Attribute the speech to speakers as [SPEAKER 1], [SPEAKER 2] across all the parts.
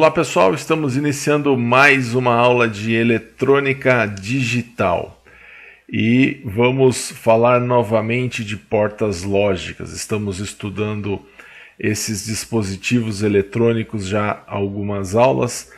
[SPEAKER 1] Olá pessoal, estamos iniciando mais uma aula de eletrônica digital e vamos falar novamente de portas lógicas. Estamos estudando esses dispositivos eletrônicos já há algumas aulas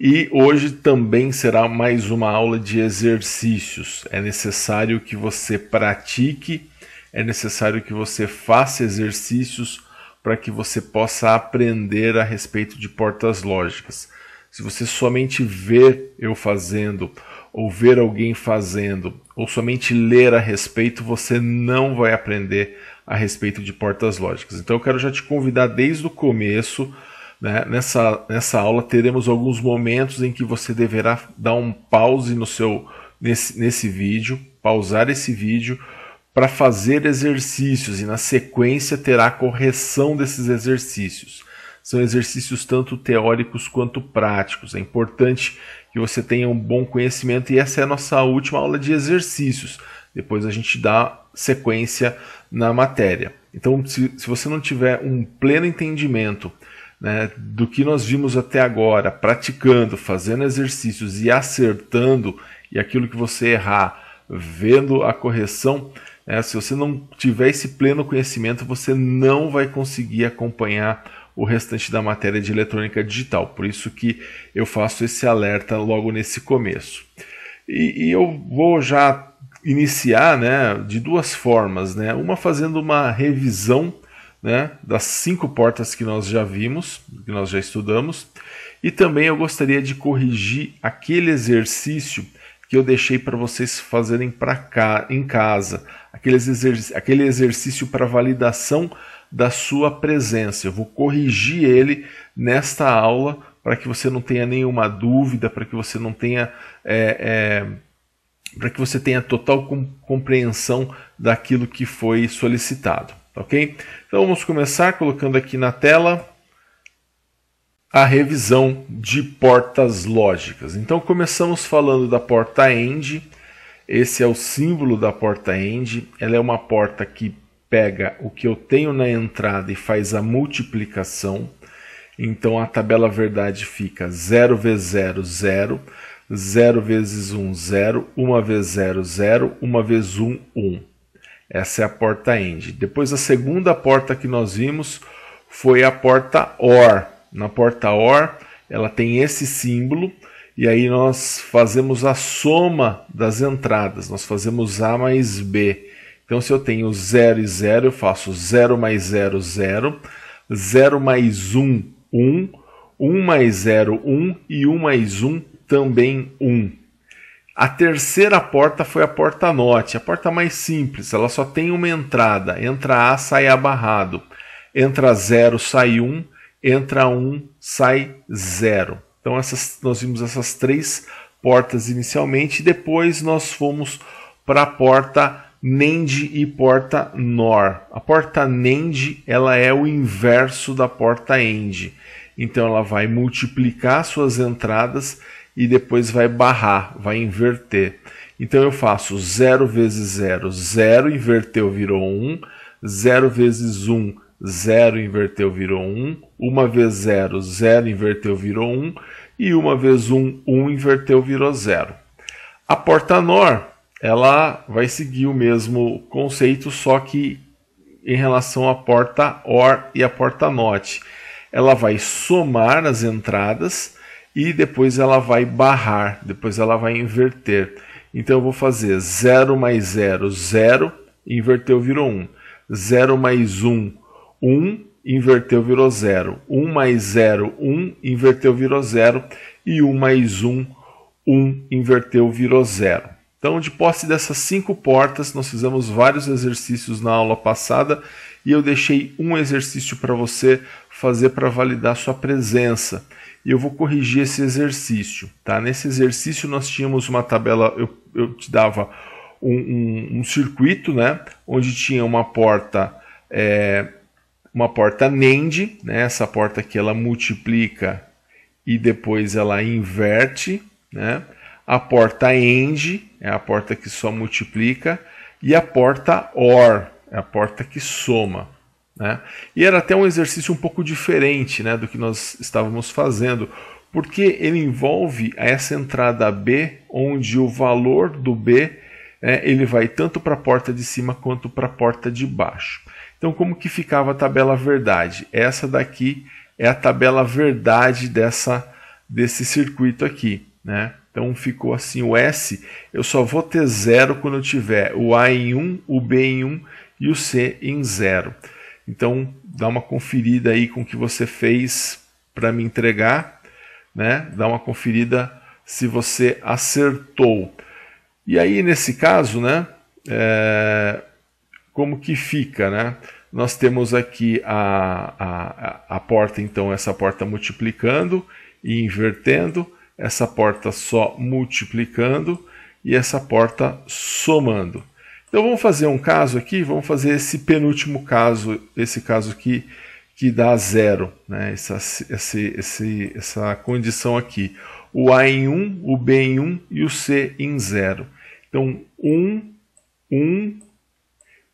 [SPEAKER 1] e hoje também será mais uma aula de exercícios. É necessário que você pratique, é necessário que você faça exercícios para que você possa aprender a respeito de portas lógicas. Se você somente ver eu fazendo, ou ver alguém fazendo, ou somente ler a respeito, você não vai aprender a respeito de portas lógicas. Então eu quero já te convidar desde o começo. Né? Nessa, nessa aula teremos alguns momentos em que você deverá dar um pause no seu nesse, nesse vídeo, pausar esse vídeo para fazer exercícios e na sequência terá correção desses exercícios. São exercícios tanto teóricos quanto práticos. É importante que você tenha um bom conhecimento e essa é a nossa última aula de exercícios. Depois a gente dá sequência na matéria. Então, se, se você não tiver um pleno entendimento né, do que nós vimos até agora, praticando, fazendo exercícios e acertando, e aquilo que você errar, vendo a correção, é, se você não tiver esse pleno conhecimento, você não vai conseguir acompanhar o restante da matéria de eletrônica digital. Por isso que eu faço esse alerta logo nesse começo. E, e eu vou já iniciar né, de duas formas. Né? Uma fazendo uma revisão né, das cinco portas que nós já vimos, que nós já estudamos. E também eu gostaria de corrigir aquele exercício que eu deixei para vocês fazerem para cá, em casa, aqueles exerc aquele exercício para validação da sua presença. Eu vou corrigir ele nesta aula para que você não tenha nenhuma dúvida, para que você não tenha é, é, para que você tenha total compreensão daquilo que foi solicitado, ok? Então vamos começar colocando aqui na tela a revisão de portas lógicas. Então começamos falando da porta end. Esse é o símbolo da porta end. Ela é uma porta que pega o que eu tenho na entrada e faz a multiplicação. Então a tabela verdade fica 0 vezes 0, 0, 0 vezes 1, 0, 1 vezes 0, 0, 1 vezes 1, 1. Essa é a porta end. Depois a segunda porta que nós vimos foi a porta OR na porta OR, ela tem esse símbolo, e aí nós fazemos a soma das entradas, nós fazemos A mais B. Então, se eu tenho 0 e 0, eu faço 0 mais 0, 0, 0 mais 1, 1, 1 mais 0, 1 e 1 mais 1 também 1. A terceira porta foi a porta NOT, a porta mais simples, ela só tem uma entrada. Entra A, sai A barrado. Entra 0, sai 1 entra um, sai 0. Então essas, nós vimos essas três portas inicialmente, depois nós fomos para a porta NAND e porta NOR. A porta NAND ela é o inverso da porta END. Então ela vai multiplicar suas entradas e depois vai barrar, vai inverter. Então eu faço 0 vezes 0, 0, inverteu, virou 1. 0 vezes 1, 0 inverteu virou 1, uma vez 0, 0 inverteu virou 1 e uma vez 1, 1 inverteu virou 0. A porta NOR, ela vai seguir o mesmo conceito, só que em relação à porta OR e à porta NOT. Ela vai somar as entradas e depois ela vai barrar, depois ela vai inverter. Então eu vou fazer 0 mais 0, 0, inverteu virou 1. 0 mais 1, 1 inverteu virou 0. 1 mais 0, 1 inverteu virou 0. E 1 mais 1, 1 inverteu virou 0. Então, de posse dessas cinco portas, nós fizemos vários exercícios na aula passada e eu deixei um exercício para você fazer para validar sua presença. E eu vou corrigir esse exercício. Tá? Nesse exercício, nós tínhamos uma tabela, eu, eu te dava um, um, um circuito, né? onde tinha uma porta é, uma porta NAND, né? essa porta aqui ela multiplica e depois ela inverte, né? a porta AND é a porta que só multiplica e a porta OR é a porta que soma. Né? E era até um exercício um pouco diferente né, do que nós estávamos fazendo, porque ele envolve essa entrada B, onde o valor do B é, ele vai tanto para a porta de cima quanto para a porta de baixo. Então, como que ficava a tabela verdade? Essa daqui é a tabela verdade dessa, desse circuito aqui. Né? Então ficou assim, o S eu só vou ter zero quando eu tiver o A em 1, um, o B em 1 um, e o C em 0. Então dá uma conferida aí com o que você fez para me entregar, né? dá uma conferida se você acertou. E aí nesse caso, né, é, como que fica, né? Nós temos aqui a, a, a porta, então, essa porta multiplicando e invertendo, essa porta só multiplicando e essa porta somando. Então vamos fazer um caso aqui, vamos fazer esse penúltimo caso, esse caso aqui que dá zero, né? essa, esse, esse, essa condição aqui. O A em 1, um, o B em 1 um, e o C em 0. Então 1, 1,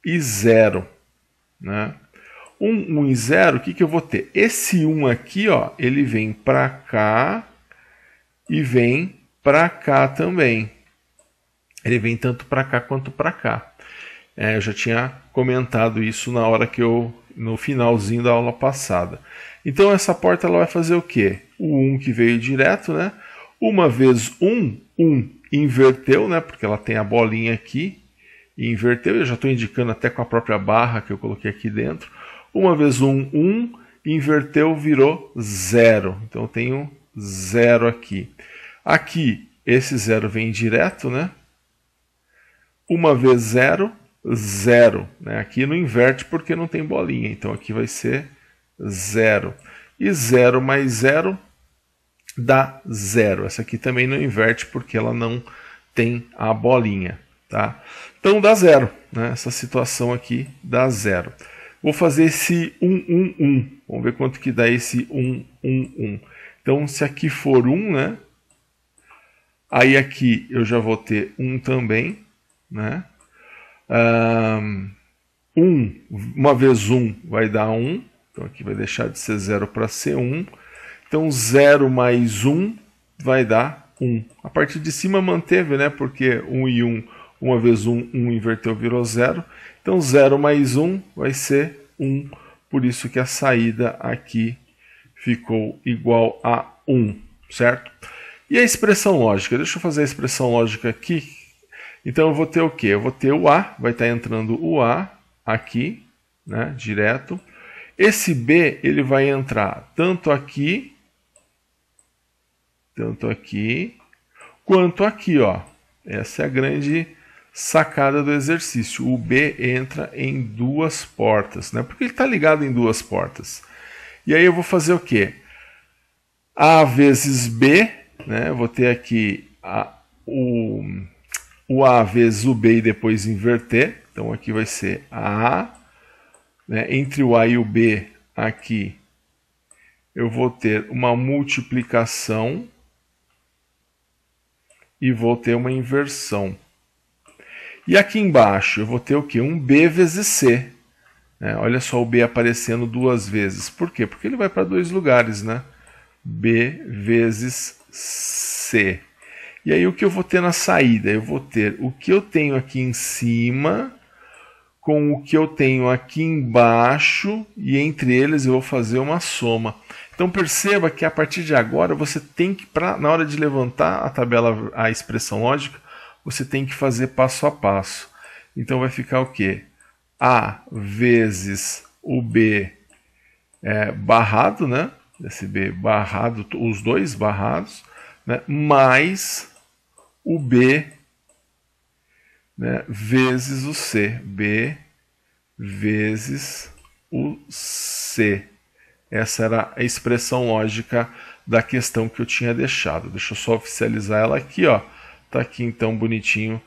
[SPEAKER 1] e 0. Né? 1, 1 e 0, o que, que eu vou ter? Esse 1 aqui, ó, ele vem para cá e vem para cá também. Ele vem tanto para cá quanto para cá. É, eu já tinha comentado isso na hora que eu no finalzinho da aula passada. Então essa porta ela vai fazer o quê? O 1 que veio direto, né? Uma vez 1, 1 inverteu, né? Porque ela tem a bolinha aqui e inverteu. Eu já estou indicando até com a própria barra que eu coloquei aqui dentro. Uma vez um 1, um, inverteu, virou 0. Então eu tenho 0 aqui. Aqui, esse 0 vem direto, né? Uma vez 0, 0. Né? Aqui não inverte porque não tem bolinha, então aqui vai ser 0. E 0 mais 0 dá 0. Essa aqui também não inverte porque ela não tem a bolinha. Tá? Então dá zero. Né? Essa situação aqui dá zero. Vou fazer esse 1, 1, 1. Vamos ver quanto que dá esse 1, 1, 1. Então se aqui for 1, né? Aí aqui eu já vou ter 1 também, né? Ah, um, 1, uma vez 1 vai dar 1. Então aqui vai deixar de ser 0 para ser 1. Então 0 mais 1 vai dar 1. A partir de cima manteve, né? Porque 1 e 1 1 vezes 1, 1 inverteu, virou 0. Então 0 mais 1 vai ser 1, por isso que a saída aqui ficou igual a 1, certo? E a expressão lógica? Deixa eu fazer a expressão lógica aqui. Então eu vou ter o quê? Eu vou ter o A, vai estar entrando o A aqui, né, direto. Esse B ele vai entrar tanto aqui, tanto aqui, quanto aqui, ó. Essa é a grande sacada do exercício. O B entra em duas portas, né? porque ele está ligado em duas portas. E aí eu vou fazer o quê? A vezes B, né? vou ter aqui a, o, o A vezes o B e depois inverter. Então aqui vai ser A, né? entre o A e o B aqui eu vou ter uma multiplicação e vou ter uma inversão. E aqui embaixo eu vou ter o quê? Um B vezes C. Né? olha só o B aparecendo duas vezes. Por quê? Porque ele vai para dois lugares, né? B vezes C. E aí o que eu vou ter na saída? Eu vou ter o que eu tenho aqui em cima com o que eu tenho aqui embaixo e entre eles eu vou fazer uma soma. Então perceba que a partir de agora você tem que, pra, na hora de levantar a tabela, a expressão lógica, você tem que fazer passo a passo. Então vai ficar o quê? A vezes o B é, barrado, né? Esse B barrado, os dois barrados, né? mais o B né? vezes o C. B vezes o C. Essa era a expressão lógica da questão que eu tinha deixado. Deixa eu só oficializar ela aqui, ó. Tá aqui então bonitinho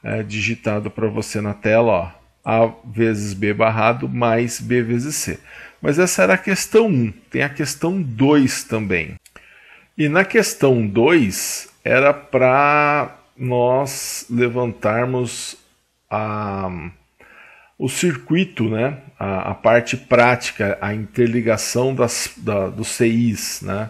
[SPEAKER 1] é, digitado para você na tela, ó. A vezes B barrado mais B vezes C. Mas essa era a questão 1. Tem a questão 2 também. E na questão 2 era para nós levantarmos a, o circuito, né? a, a parte prática, a interligação das, da, dos CIs. Né?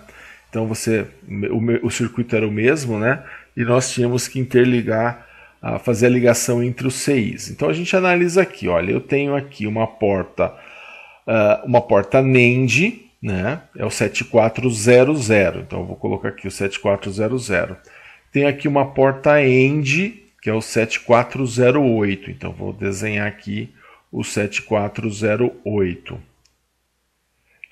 [SPEAKER 1] Então você, o, o circuito era o mesmo, né? e nós tínhamos que interligar, a fazer a ligação entre os CIs. Então a gente analisa aqui, olha, eu tenho aqui uma porta, ah, uma porta NAND, né? É o 7400. Então eu vou colocar aqui o 7400. Tem aqui uma porta END, que é o 7408. Então vou desenhar aqui o 7408.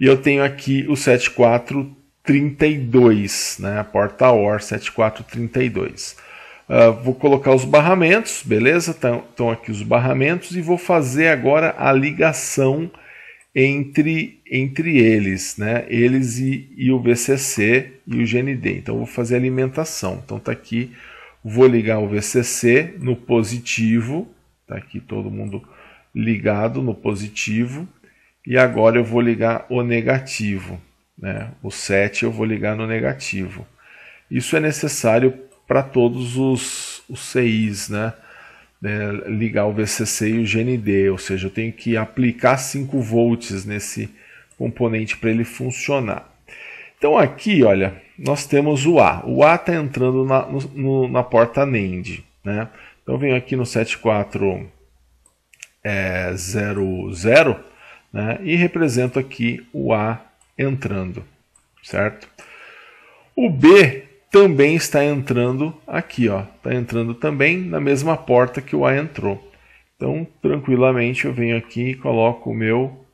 [SPEAKER 1] E eu tenho aqui o 74 32, né? A porta OR 7432. Uh, vou colocar os barramentos, beleza? Estão aqui os barramentos e vou fazer agora a ligação entre, entre eles, né? Eles e, e o VCC e o GND. Então vou fazer a alimentação. Então tá aqui, vou ligar o VCC no positivo, tá aqui todo mundo ligado no positivo. E agora eu vou ligar o negativo, né? O 7 eu vou ligar no negativo. Isso é necessário para todos os, os CIs, né? É, ligar o VCC e o GND, ou seja, eu tenho que aplicar 5 volts nesse componente para ele funcionar. Então aqui, olha, nós temos o A. O A está entrando na, no, na porta NAND. Né? Então venho aqui no 7400 é, né? e represento aqui o A entrando, certo? O B também está entrando aqui, ó, está entrando também na mesma porta que o A entrou. Então, tranquilamente eu venho aqui e coloco o meu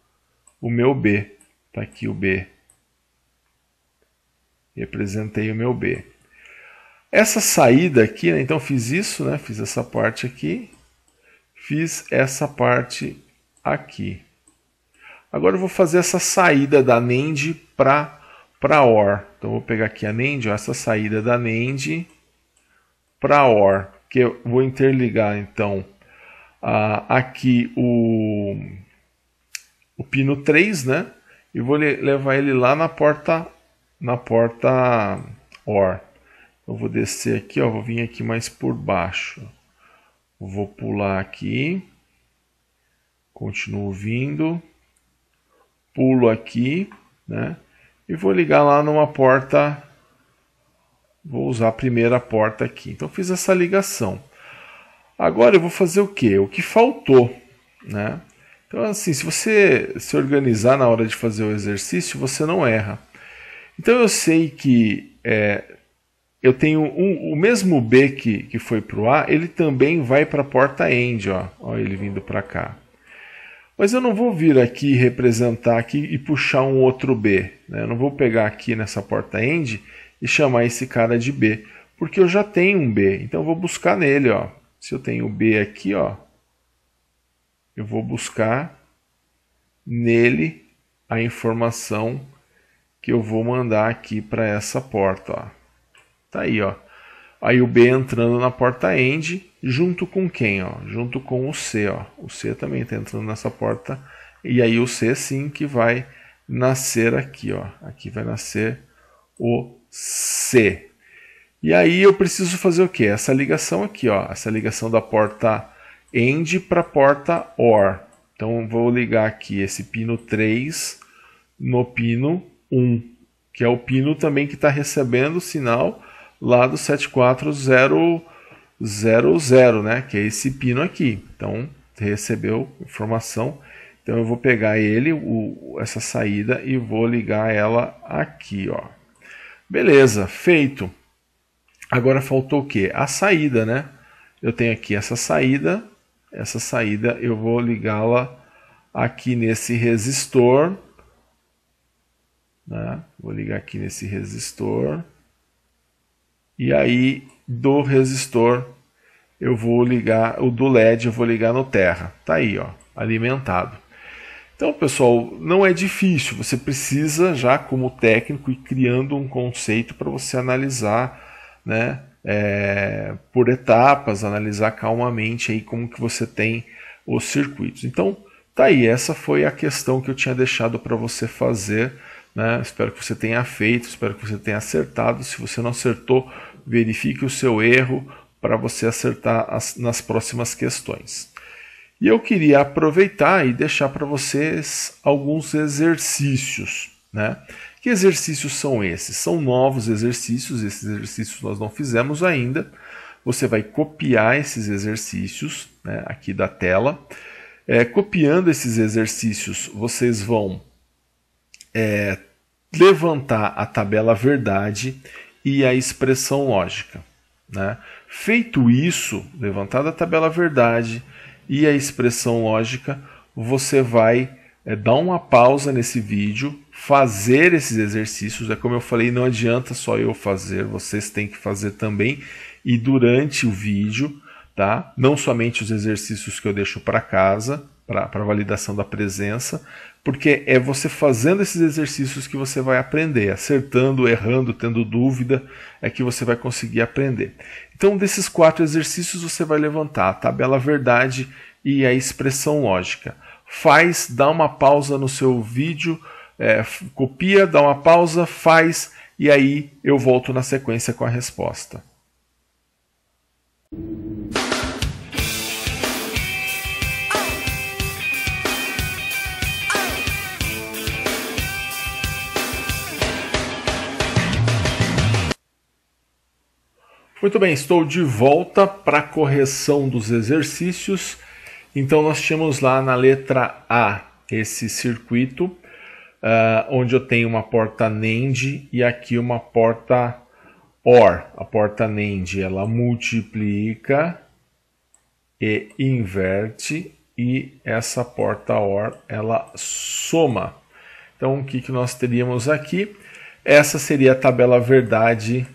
[SPEAKER 1] o meu B. Tá aqui o B. Representei o meu B. Essa saída aqui, né, então fiz isso, né? Fiz essa parte aqui, fiz essa parte aqui. Agora eu vou fazer essa saída da NAND para para OR. Então eu vou pegar aqui a NAND, ó, essa saída da NAND para OR, que eu vou interligar então aqui o, o pino 3, né? E vou levar ele lá na porta na porta OR. Eu vou descer aqui, ó, vou vir aqui mais por baixo. Vou pular aqui. Continuo vindo pulo aqui, né? E vou ligar lá numa porta, vou usar a primeira porta aqui. Então fiz essa ligação. Agora eu vou fazer o que? O que faltou, né? Então assim, se você se organizar na hora de fazer o exercício, você não erra. Então eu sei que é, eu tenho um, o mesmo B que, que foi para o A, ele também vai para a porta end, ó, ó ele vindo para cá. Mas eu não vou vir aqui representar aqui e puxar um outro B. Né? Eu não vou pegar aqui nessa porta end e chamar esse cara de B, porque eu já tenho um B. Então eu vou buscar nele, ó. Se eu tenho o B aqui, ó, eu vou buscar nele a informação que eu vou mandar aqui para essa porta, ó. Tá aí, ó. Aí o B entrando na porta end, junto com quem? Ó? Junto com o C. Ó. O C também está entrando nessa porta. E aí o C sim que vai nascer aqui. Ó. Aqui vai nascer o C. E aí eu preciso fazer o que? Essa ligação aqui, ó, essa ligação da porta end para a porta OR. Então vou ligar aqui esse pino 3 no pino 1, que é o pino também que está recebendo o sinal lá do 74000, né? Que é esse pino aqui. Então, recebeu informação. Então, eu vou pegar ele, o, essa saída, e vou ligar ela aqui, ó. Beleza, feito. Agora faltou o quê? A saída, né? Eu tenho aqui essa saída. Essa saída eu vou ligá-la aqui nesse resistor. Né? Vou ligar aqui nesse resistor. E aí do resistor eu vou ligar, o do LED eu vou ligar no terra. Tá aí, ó, alimentado. Então, pessoal, não é difícil, você precisa já como técnico ir criando um conceito para você analisar, né, é, por etapas, analisar calmamente aí como que você tem os circuitos. Então, tá aí, essa foi a questão que eu tinha deixado para você fazer, né? Espero que você tenha feito, espero que você tenha acertado. Se você não acertou, verifique o seu erro para você acertar as, nas próximas questões. E eu queria aproveitar e deixar para vocês alguns exercícios. Né? Que exercícios são esses? São novos exercícios, esses exercícios nós não fizemos ainda. Você vai copiar esses exercícios né, aqui da tela. É, copiando esses exercícios, vocês vão é, levantar a tabela verdade e a expressão lógica. Né? Feito isso, levantada a tabela verdade e a expressão lógica, você vai é, dar uma pausa nesse vídeo, fazer esses exercícios. É como eu falei, não adianta só eu fazer, vocês têm que fazer também. E durante o vídeo, tá? Não somente os exercícios que eu deixo para casa, para a validação da presença, porque é você fazendo esses exercícios que você vai aprender, acertando, errando, tendo dúvida, é que você vai conseguir aprender. Então, desses quatro exercícios, você vai levantar a tabela verdade e a expressão lógica. Faz, dá uma pausa no seu vídeo, é, copia, dá uma pausa, faz, e aí eu volto na sequência com a resposta. Muito bem, estou de volta para a correção dos exercícios. Então, nós tínhamos lá na letra A esse circuito, uh, onde eu tenho uma porta NAND e aqui uma porta OR. A porta NAND ela multiplica e inverte, e essa porta OR ela soma. Então, o que, que nós teríamos aqui? Essa seria a tabela verdade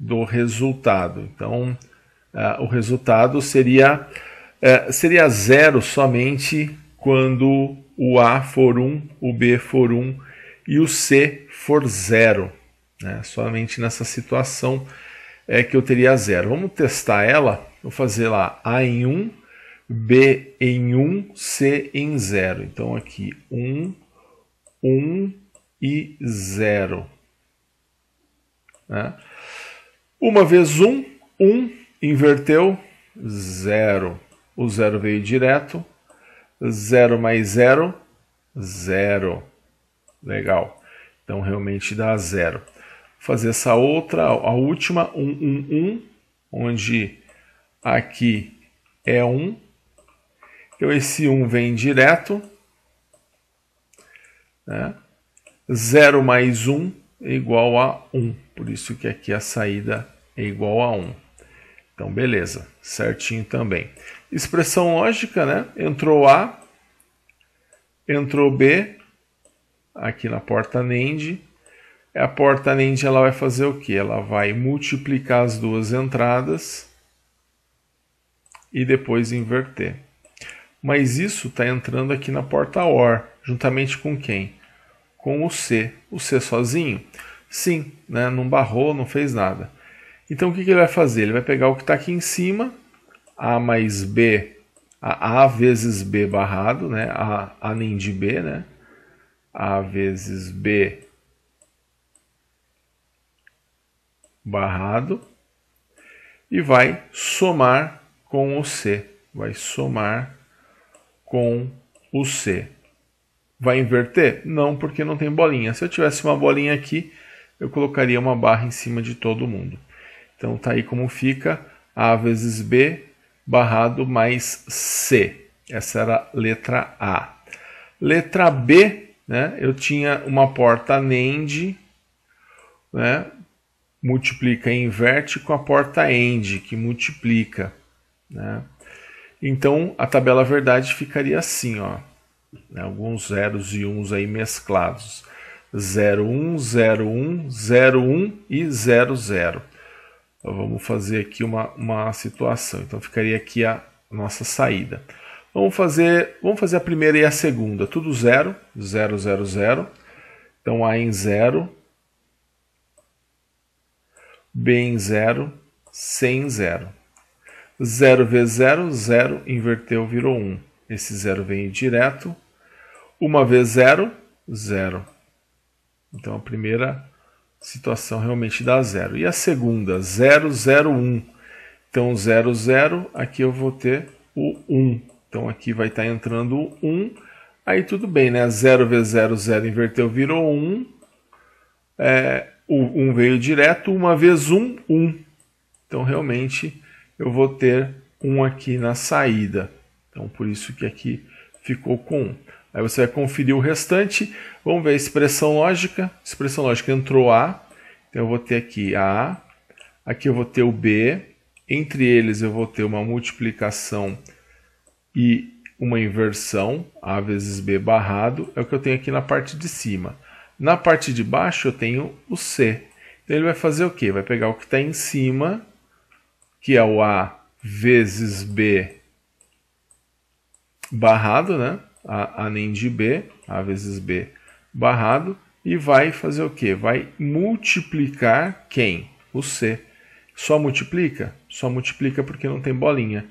[SPEAKER 1] do resultado. Então, uh, o resultado seria, uh, seria zero somente quando o A for 1, o B for 1 e o C for zero. Né? Somente nessa situação é que eu teria zero. Vamos testar ela. Vou fazer lá A em 1, B em 1, C em 0. Então aqui 1, 1 e 0. Né? Uma vez 1, um, 1 um, inverteu, 0. O 0 veio direto. 0 mais 0, 0. Legal. Então realmente dá 0. fazer essa outra, a última, 1, 1, 1, onde aqui é 1. Um. Então esse 1 um vem direto. Né? mais 1, um, é igual a 1. Por isso que aqui a saída é igual a 1. Então, beleza, certinho também. Expressão lógica, né? Entrou A, entrou B, aqui na porta NAND. A porta NAND ela vai fazer o que? Ela vai multiplicar as duas entradas e depois inverter. Mas isso está entrando aqui na porta OR, juntamente com quem? com o C. O C sozinho? Sim, né? não barrou, não fez nada. Então o que, que ele vai fazer? Ele vai pegar o que está aqui em cima, A mais B, a, a vezes B barrado, né? A, a nem de B, né? A vezes B barrado e vai somar com o C. Vai somar com o C. Vai inverter? Não, porque não tem bolinha. Se eu tivesse uma bolinha aqui, eu colocaria uma barra em cima de todo mundo. Então tá aí como fica A vezes B barrado mais C. Essa era a letra A. Letra B, né, eu tinha uma porta NAND, né, multiplica e inverte com a porta AND, que multiplica. Né. Então a tabela verdade ficaria assim, ó né, alguns zeros e uns aí mesclados. 01, 01, 01 e 00. Então, vamos fazer aqui uma, uma situação. Então ficaria aqui a nossa saída. Vamos fazer, vamos fazer a primeira e a segunda. Tudo zero, zero, zero, zero. Então A em 0, B em 0, C em zero. 0 vezes 0, 0, inverteu, virou 1. Esse zero vem direto, uma vez zero, zero. Então a primeira situação realmente dá zero. E a segunda, 0, 0, 1. Então 0, 0, aqui eu vou ter o 1. Um. Então aqui vai estar tá entrando o 1. Um. Aí tudo bem, né? 0 vezes 0, 0 inverteu, virou 1. É, o 1 veio direto, 1 vezes 1, 1. Então realmente eu vou ter 1 aqui na saída. Então por isso que aqui ficou com 1. Aí você vai conferir o restante. Vamos ver a expressão lógica. Expressão lógica entrou A. Então eu vou ter aqui A. Aqui eu vou ter o B. Entre eles eu vou ter uma multiplicação e uma inversão. A vezes B barrado. É o que eu tenho aqui na parte de cima. Na parte de baixo eu tenho o C. Então ele vai fazer o quê? Vai pegar o que está em cima, que é o A vezes B barrado, né? a, anem de b, a vezes b barrado, e vai fazer o quê? Vai multiplicar quem? O c. Só multiplica? Só multiplica porque não tem bolinha.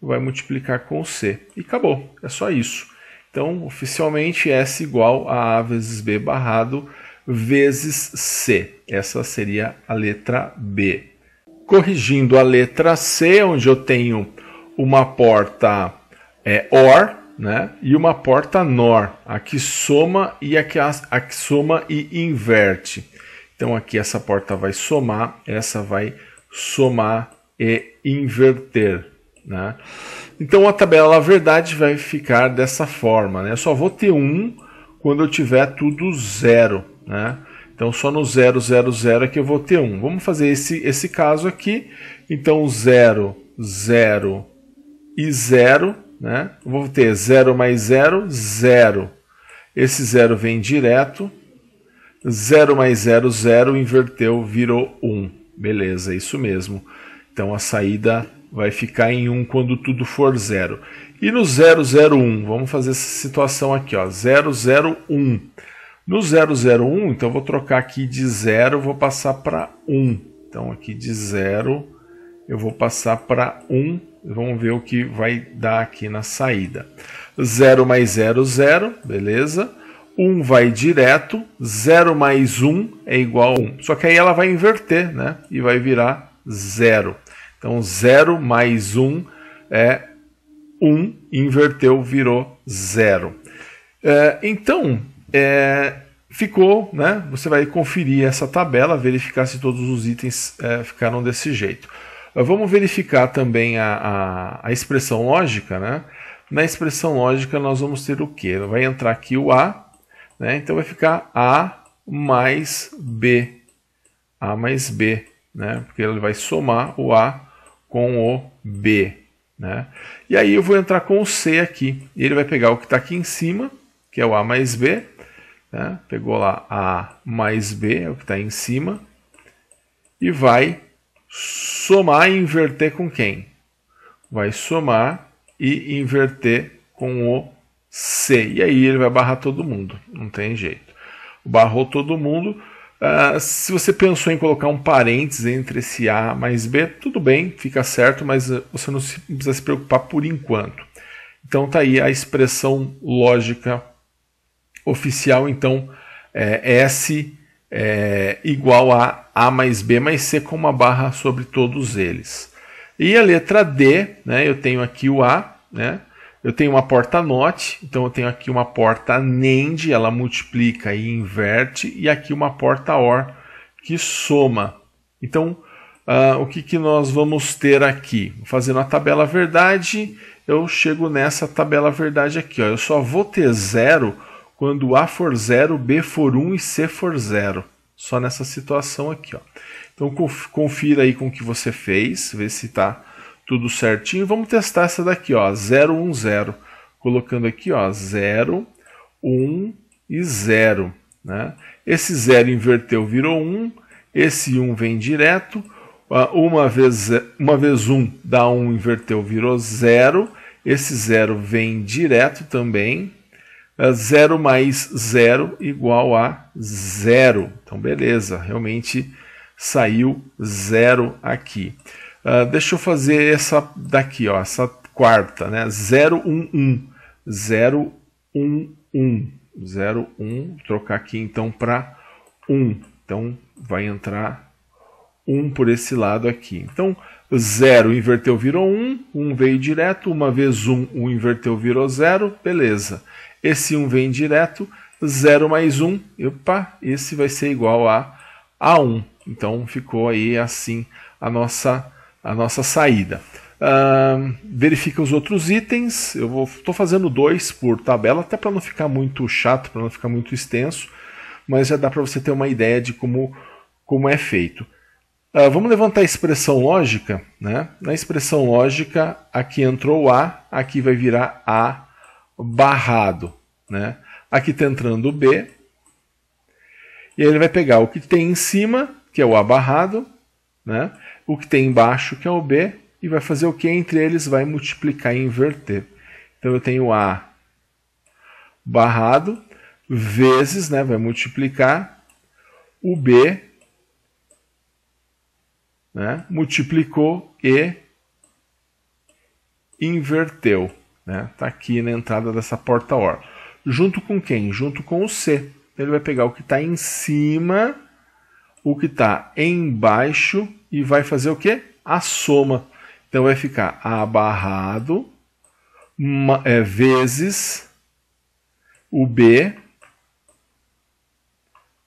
[SPEAKER 1] Vai multiplicar com o c. E acabou, é só isso. Então, oficialmente, S igual a A vezes B barrado vezes C. Essa seria a letra B. Corrigindo a letra C, onde eu tenho uma porta é, OR, né? E uma porta NOR, a que soma e a que, a que soma e inverte. Então aqui essa porta vai somar, essa vai somar e inverter, né? Então a tabela verdade vai ficar dessa forma, né? Eu só vou ter um quando eu tiver tudo zero, né? Então só no 0, 0, 0 é que eu vou ter 1. Um. Vamos fazer esse, esse caso aqui. Então 0, 0 e 0 né? Vou ter 0 mais 0, 0. Esse 0 vem direto. 0 mais 0, 0, inverteu, virou 1. Um. Beleza, é isso mesmo. Então a saída vai ficar em 1 um quando tudo for 0. E no 0, 0, 1, vamos fazer essa situação aqui, ó, 1. No 0, 0, 1, então eu vou trocar aqui de 0, vou passar para 1. Então aqui de 0, eu vou passar para 1 Vamos ver o que vai dar aqui na saída. 0 mais 0, 0, beleza? 1 um vai direto, 0 mais 1 um é igual a 1. Um. Só que aí ela vai inverter, né? E vai virar 0. Então 0 mais 1 é 1, inverteu, virou 0. É, então, é, ficou, né? Você vai conferir essa tabela, verificar se todos os itens é, ficaram desse jeito. Vamos verificar também a, a, a expressão lógica, né? Na expressão lógica nós vamos ter o quê? Vai entrar aqui o A, né? Então vai ficar A mais B. A mais B, né? Porque ele vai somar o A com o B, né? E aí eu vou entrar com o C aqui. Ele vai pegar o que está aqui em cima, que é o A mais B. Né? Pegou lá A mais B, é o que está em cima. E vai somar e inverter com quem? Vai somar e inverter com o C. E aí ele vai barrar todo mundo, não tem jeito. Barrou todo mundo. Uh, se você pensou em colocar um parênteses entre esse A mais B, tudo bem, fica certo, mas você não precisa se preocupar por enquanto. Então tá aí a expressão lógica oficial, então é S é, igual a A mais B mais C com uma barra sobre todos eles. E a letra D, né, eu tenho aqui o A, né, eu tenho uma porta NOT, então eu tenho aqui uma porta NAND, ela multiplica e inverte, e aqui uma porta OR que soma. Então, uh, o que, que nós vamos ter aqui? Fazendo a tabela verdade, eu chego nessa tabela verdade aqui. Ó, eu só vou ter zero quando A for 0, B for 1 e C for 0. Só nessa situação aqui. Ó. Então confira aí com o que você fez, vê se está tudo certinho. Vamos testar essa daqui, 0, 1, 0. Colocando aqui, 0, 1 e 0. Né? Esse 0 inverteu, virou 1. Esse 1 vem direto. Ah, uma vez, uma vez 1 dá 1, inverteu, virou 0. Esse 0 vem direto também. 0 é mais 0 igual a 0. Então, beleza, realmente saiu 0 aqui. Uh, deixa eu fazer essa daqui, ó, essa quarta, né? 0, 1, 1. 0, 1, 1. 0, 1. Trocar aqui então para 1. Então, vai entrar 1 por esse lado aqui. Então, 0 inverteu virou 1, 1 veio direto, uma vez 1, 1 inverteu virou 0, beleza. Esse 1 vem direto, 0 mais 1, opa, esse vai ser igual a, a 1. Então ficou aí assim a nossa, a nossa saída. Uh, verifica os outros itens. Eu estou fazendo dois por tabela, até para não ficar muito chato, para não ficar muito extenso, mas já dá para você ter uma ideia de como, como é feito. Uh, vamos levantar a expressão lógica. Né? Na expressão lógica, aqui entrou A, aqui vai virar A barrado. Né? Aqui está entrando o B. E aí ele vai pegar o que tem em cima, que é o A barrado, né? o que tem embaixo, que é o B, e vai fazer o que entre eles? Vai multiplicar e inverter. Então eu tenho A barrado vezes, né, vai multiplicar o B, né, multiplicou e inverteu. Né? Tá aqui na entrada dessa porta OR. Junto com quem? Junto com o C. Ele vai pegar o que está em cima, o que está embaixo e vai fazer o que? A soma. Então vai ficar A barrado uma, é, vezes o B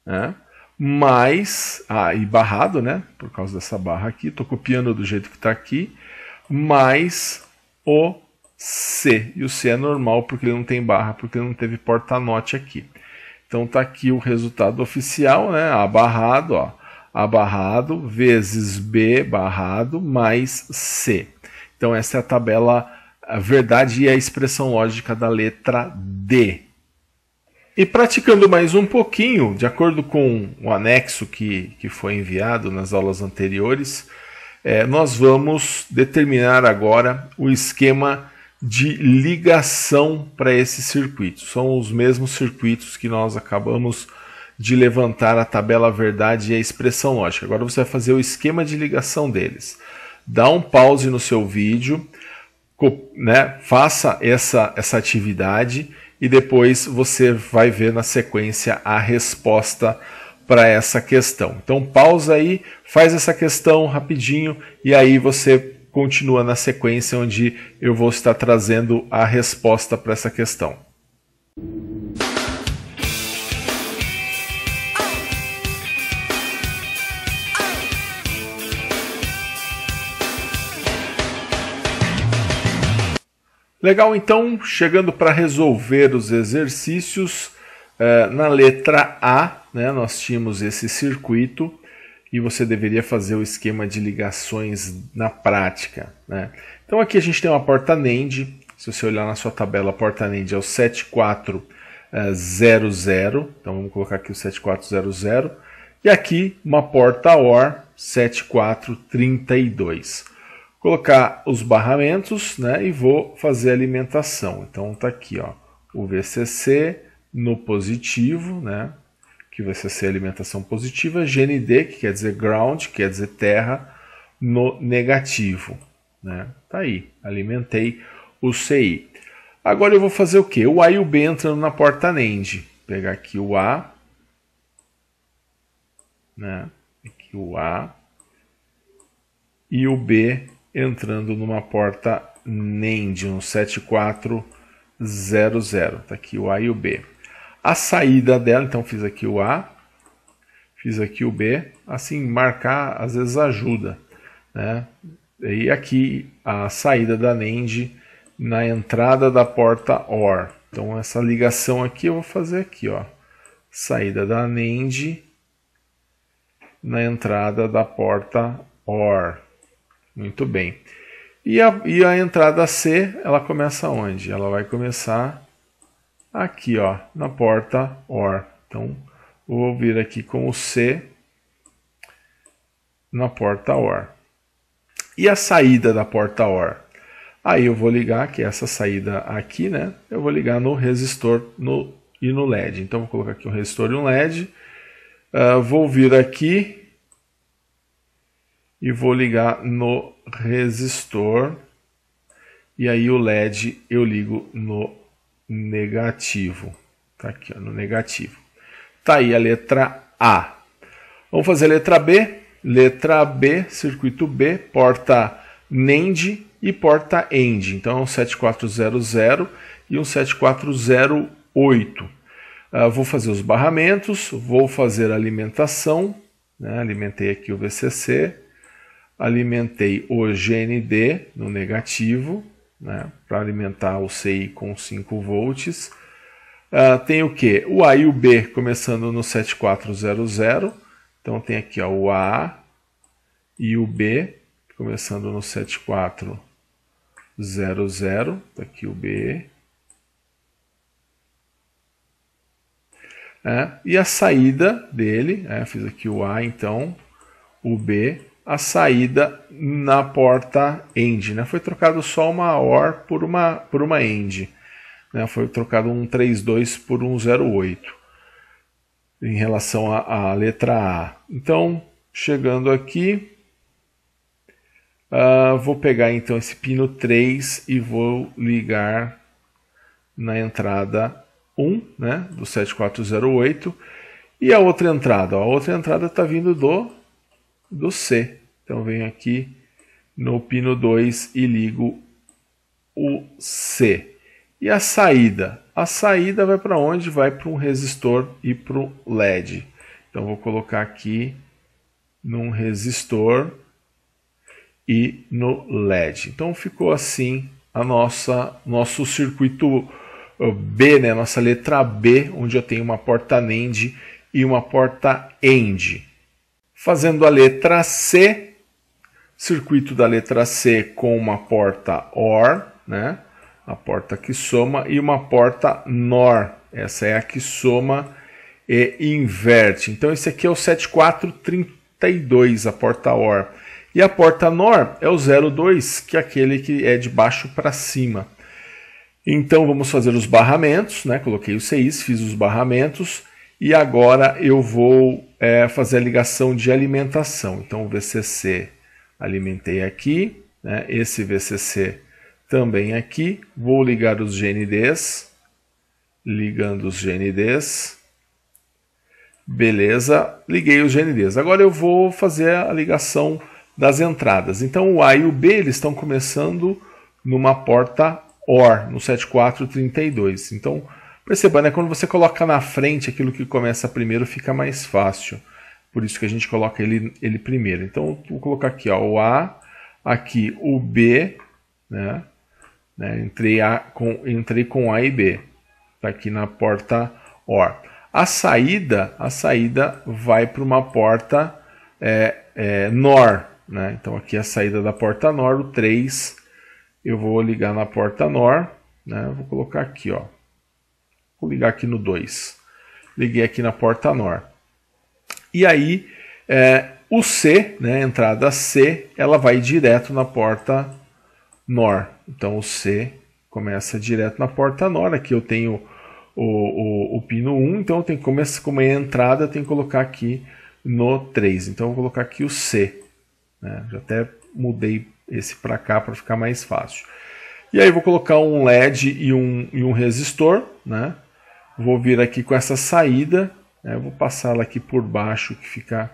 [SPEAKER 1] né? mais aí ah, barrado, né? Por causa dessa barra aqui, estou copiando do jeito que está aqui, mais o C. E o C é normal porque ele não tem barra, porque ele não teve porta-note aqui. Então está aqui o resultado oficial, né? A barrado, ó. A barrado vezes B barrado mais C. Então essa é a tabela a verdade e a expressão lógica da letra D. E praticando mais um pouquinho, de acordo com o anexo que, que foi enviado nas aulas anteriores, é, nós vamos determinar agora o esquema de ligação para esse circuito. São os mesmos circuitos que nós acabamos de levantar a tabela verdade e a expressão lógica. Agora você vai fazer o esquema de ligação deles. Dá um pause no seu vídeo, né, faça essa, essa atividade e depois você vai ver na sequência a resposta para essa questão. Então pausa aí, faz essa questão rapidinho e aí você continua na sequência onde eu vou estar trazendo a resposta para essa questão. Legal, então, chegando para resolver os exercícios, eh, na letra A, né, nós tínhamos esse circuito e você deveria fazer o esquema de ligações na prática. Né? Então aqui a gente tem uma porta NAND, se você olhar na sua tabela, a porta NAND é o 7400, eh, então vamos colocar aqui o 7400, e aqui uma porta OR 7432. Colocar os barramentos né, e vou fazer a alimentação. Então está aqui ó, o VCC no positivo, né, que vai ser alimentação positiva, GND, que quer dizer ground, quer dizer terra, no negativo. Né? Tá aí, alimentei o CI. Agora eu vou fazer o que? O A e o B entrando na porta NAND. Pegar aqui o A, né? aqui o A e o B entrando numa porta NAND, no um 7400. Está aqui o A e o B a saída dela, então fiz aqui o A, fiz aqui o B, assim marcar às vezes ajuda. Né? E aqui a saída da NAND na entrada da porta OR. Então essa ligação aqui eu vou fazer aqui, ó. saída da NAND na entrada da porta OR. Muito bem. E a, e a entrada C, ela começa onde? Ela vai começar aqui ó, na porta OR. Então, vou vir aqui com o C na porta OR. E a saída da porta OR? Aí eu vou ligar, que é essa saída aqui, né? Eu vou ligar no resistor no, e no LED. Então, vou colocar aqui um resistor e um LED. Uh, vou vir aqui e vou ligar no resistor. E aí o LED eu ligo no negativo. Tá aqui, ó, no negativo. Tá aí a letra A. Vamos fazer a letra B. Letra B, circuito B, porta NAND e porta END. Então é um 7400 e um 7408. Uh, ah, vou fazer os barramentos, vou fazer a alimentação. Né? Alimentei aqui o VCC, alimentei o GND no negativo, né, para alimentar o CI com 5 volts. Uh, tem o que? O A e o B começando no 7400. Então tem aqui ó, o A e o B começando no 7400. Tá aqui o B. É, e a saída dele, é, fiz aqui o A então, o B a saída na porta end. Né? Foi trocado só uma OR por uma, por uma end. Né? Foi trocado um 32 por um 08 em relação à, letra A. Então, chegando aqui, uh, vou pegar então esse pino 3 e vou ligar na entrada 1 né, do 7408. E a outra entrada? Ó, a outra entrada está vindo do do C. Então venho aqui no pino 2 e ligo o C. E a saída? A saída vai para onde? Vai para um resistor e para o LED. Então vou colocar aqui num resistor e no LED. Então ficou assim a nossa nosso circuito uh, B, né? nossa letra B, onde eu tenho uma porta NAND e uma porta END fazendo a letra C, circuito da letra C com uma porta OR, né? a porta que soma, e uma porta NOR, essa é a que soma e inverte. Então esse aqui é o 7432, a porta OR. E a porta NOR é o 02, que é aquele que é de baixo para cima. Então vamos fazer os barramentos, né? Coloquei o CIs, fiz os barramentos e agora eu vou é, fazer a ligação de alimentação. Então, o VCC alimentei aqui, né? esse VCC também aqui. Vou ligar os GNDs, ligando os GNDs. Beleza, liguei os GNDs. Agora eu vou fazer a ligação das entradas. Então, o A e o B eles estão começando numa porta OR, no 7432. Então, Perceba, né? Quando você coloca na frente aquilo que começa primeiro, fica mais fácil. Por isso que a gente coloca ele, ele primeiro. Então, vou colocar aqui ó, o A, aqui o B, né? né? Entrei, a, com, entrei com A e B. Está aqui na porta OR. A saída, a saída vai para uma porta é, é, NOR. Né? Então, aqui é a saída da porta NOR, o 3, eu vou ligar na porta NOR. Né? Vou colocar aqui, ó. Vou ligar aqui no 2. Liguei aqui na porta NOR. E aí, é, o C, né, a entrada C, ela vai direto na porta NOR. Então o C começa direto na porta NOR. Aqui eu tenho o, o, o pino 1, então tem como, como é a entrada, tem que colocar aqui no 3. Então eu vou colocar aqui o C. Né? Já até mudei esse para cá para ficar mais fácil. E aí vou colocar um LED e um, e um resistor, né? Vou vir aqui com essa saída, né? vou passá-la aqui por baixo que fica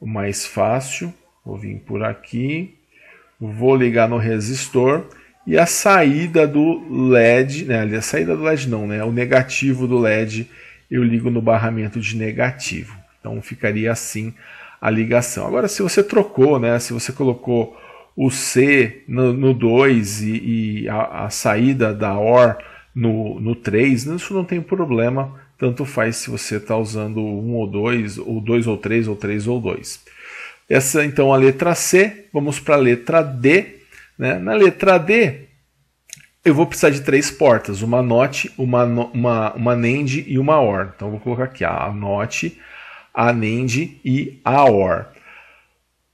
[SPEAKER 1] mais fácil. Vou vir por aqui, vou ligar no resistor e a saída do LED, né? a saída do LED não, né? o negativo do LED eu ligo no barramento de negativo. Então ficaria assim a ligação. Agora se você trocou, né? se você colocou o C no, 2 e, e a, a, saída da OR no, no 3, isso não tem problema, tanto faz se você está usando um ou dois, ou dois ou três, ou três ou dois. Essa então a letra C, vamos para a letra D. Né? Na letra D, eu vou precisar de três portas, uma NOT, uma, uma, uma NAND e uma OR. Então vou colocar aqui a NOT, a NAND e a OR.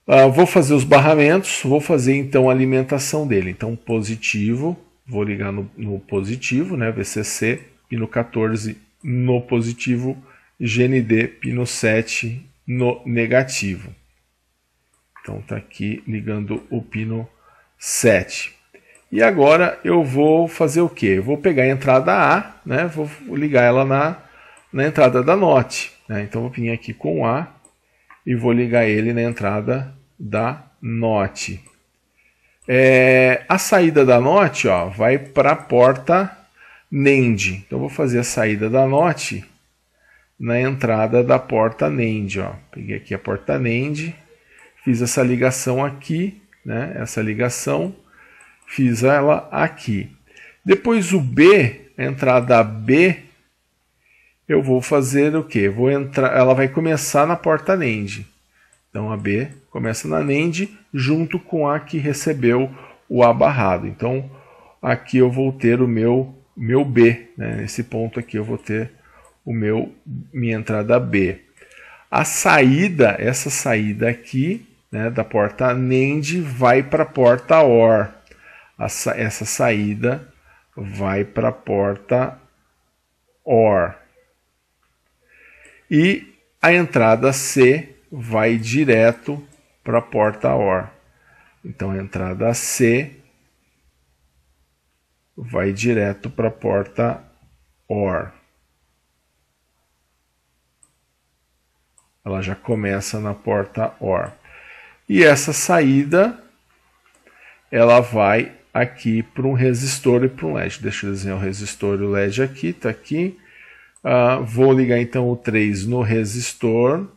[SPEAKER 1] Uh, vou fazer os barramentos, vou fazer então a alimentação dele. Então positivo, vou ligar no, no positivo, né, VCC, pino 14 no positivo, GND pino 7 no negativo. Então está aqui ligando o pino 7. E agora eu vou fazer o quê? Eu vou pegar a entrada A, né? vou ligar ela na, na entrada da NOT. Né? Então vou vir aqui com A e vou ligar ele na entrada da NOT. É, a saída da note ó, vai para a porta NAND. Então, vou fazer a saída da note na entrada da porta NAND. Ó. Peguei aqui a porta NAND, fiz essa ligação aqui, né? essa ligação, fiz ela aqui. Depois o B, a entrada B, eu vou fazer o quê? Vou entrar, ela vai começar na porta NAND. Então, a B Começa na NAND junto com a que recebeu o A barrado. Então aqui eu vou ter o meu, meu B. Né? Nesse ponto aqui eu vou ter o meu, minha entrada B. A saída, essa saída aqui né, da porta NAND vai para a porta OR. Essa, essa saída vai para a porta OR. E a entrada C vai direto para a porta OR. Então a entrada C vai direto para a porta OR. Ela já começa na porta OR. E essa saída ela vai aqui para um resistor e para um LED. Deixa eu desenhar o resistor e o LED aqui, está aqui. Uh, vou ligar então o 3 no resistor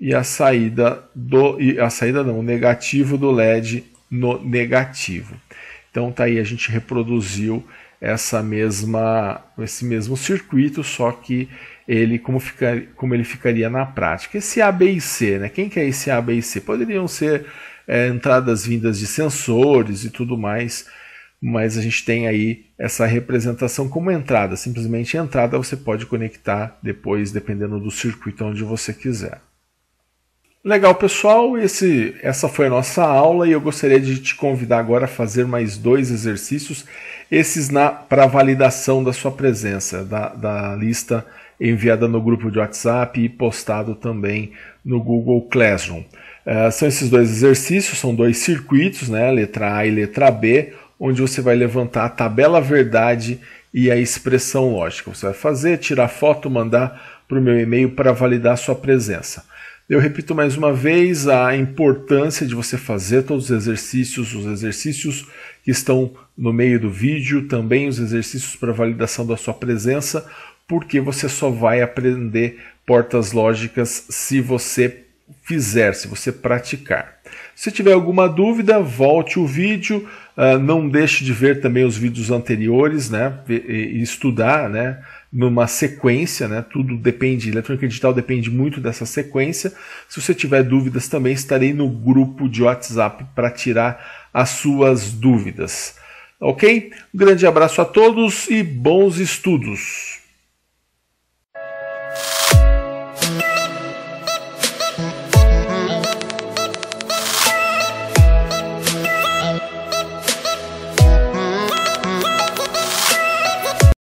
[SPEAKER 1] e a saída do e a saída não, o negativo do LED no negativo. Então tá aí a gente reproduziu essa mesma esse mesmo circuito, só que ele como, fica, como ele ficaria na prática. Esse A, B e C, né? Quem que é esse A, B e C? Poderiam ser é, entradas vindas de sensores e tudo mais, mas a gente tem aí essa representação como entrada. Simplesmente entrada você pode conectar depois, dependendo do circuito onde você quiser. Legal, pessoal, Esse, essa foi a nossa aula e eu gostaria de te convidar agora a fazer mais dois exercícios, esses para validação da sua presença, da, da lista enviada no grupo de WhatsApp e postado também no Google Classroom. Uh, são esses dois exercícios, são dois circuitos, né, letra A e letra B, onde você vai levantar a tabela verdade e a expressão lógica. Você vai fazer, tirar foto, mandar para o meu e-mail para validar a sua presença. Eu repito mais uma vez a importância de você fazer todos os exercícios, os exercícios que estão no meio do vídeo, também os exercícios para validação da sua presença, porque você só vai aprender portas lógicas se você fizer, se você praticar. Se tiver alguma dúvida, volte o vídeo, ah, não deixe de ver também os vídeos anteriores né, e estudar, né? numa sequência, né? Tudo depende, eletrônica digital depende muito dessa sequência. Se você tiver dúvidas, também estarei no grupo de WhatsApp para tirar as suas dúvidas. Ok? Um grande abraço a todos e bons estudos!